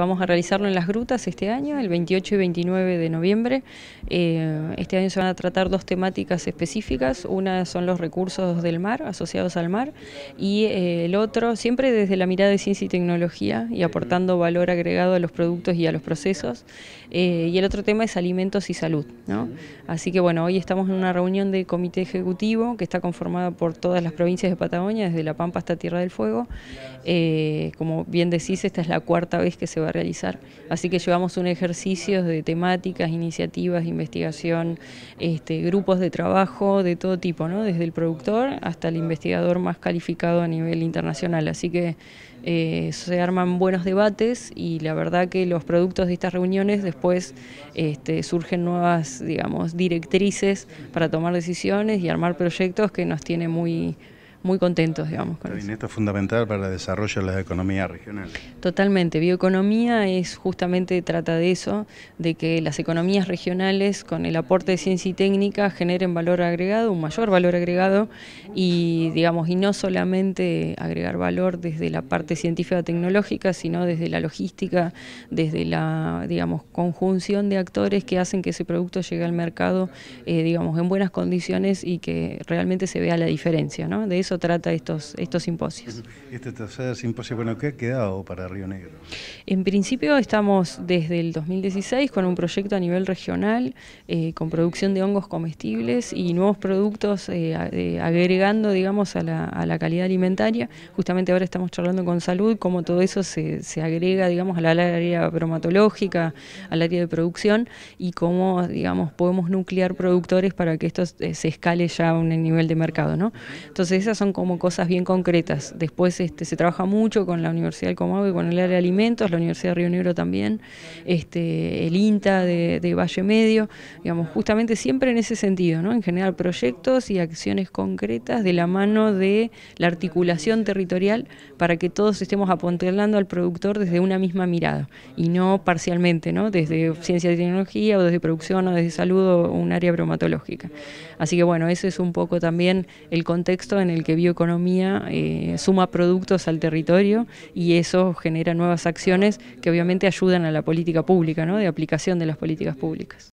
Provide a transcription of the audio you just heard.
vamos a realizarlo en las grutas este año, el 28 y 29 de noviembre. Eh, este año se van a tratar dos temáticas específicas, una son los recursos del mar, asociados al mar, y eh, el otro, siempre desde la mirada de ciencia y tecnología y aportando valor agregado a los productos y a los procesos. Eh, y el otro tema es alimentos y salud. Así que bueno, hoy estamos en una reunión de comité ejecutivo que está conformada por todas las provincias de Patagonia, desde La Pampa hasta Tierra del Fuego. como bien decís, esta es la cuarta vez que se va realizar. Así que llevamos un ejercicio de temáticas, iniciativas, investigación, este, grupos de trabajo de todo tipo, ¿no? desde el productor hasta el investigador más calificado a nivel internacional. Así que eh, se arman buenos debates y la verdad que los productos de estas reuniones después este, surgen nuevas, digamos, directrices para tomar decisiones y armar proyectos que nos tiene muy muy contentos, digamos. Con esto es fundamental para el desarrollo de las economías regionales. Totalmente, bioeconomía es justamente trata de eso, de que las economías regionales con el aporte de ciencia y técnica generen valor agregado, un mayor valor agregado y digamos y no solamente agregar valor desde la parte científica tecnológica, sino desde la logística, desde la digamos conjunción de actores que hacen que ese producto llegue al mercado eh, digamos en buenas condiciones y que realmente se vea la diferencia, ¿no? De eso trata estos, estos simposios. Este tercer simposio, bueno, ¿qué ha quedado para Río Negro? En principio estamos desde el 2016 con un proyecto a nivel regional eh, con producción de hongos comestibles y nuevos productos eh, eh, agregando, digamos, a la, calidad alimentaria. Justamente ahora estamos charlando con salud, cómo todo eso se, agrega, digamos, al área bromatológica, al área de producción y cómo, digamos, podemos nuclear productores para que esto se escale ya a un nivel de mercado, ¿no? Entonces esas son como cosas bien concretas. Después este, se trabaja mucho con la Universidad del y con el área de alimentos, la Universidad de Río Negro también, este, el INTA de, Valle Medio, digamos, justamente siempre en ese sentido, ¿no? en generar proyectos y acciones concretas de la mano de la articulación territorial para que todos estemos apuntalando al productor desde una misma mirada y no parcialmente, ¿no? desde ciencia y tecnología o desde producción o desde salud o un área bromatológica. Así que bueno, ese es un poco también el contexto en el que que bioeconomía eh, suma productos al territorio y eso genera nuevas acciones que obviamente ayudan a la política pública, ¿no? de aplicación de las políticas públicas.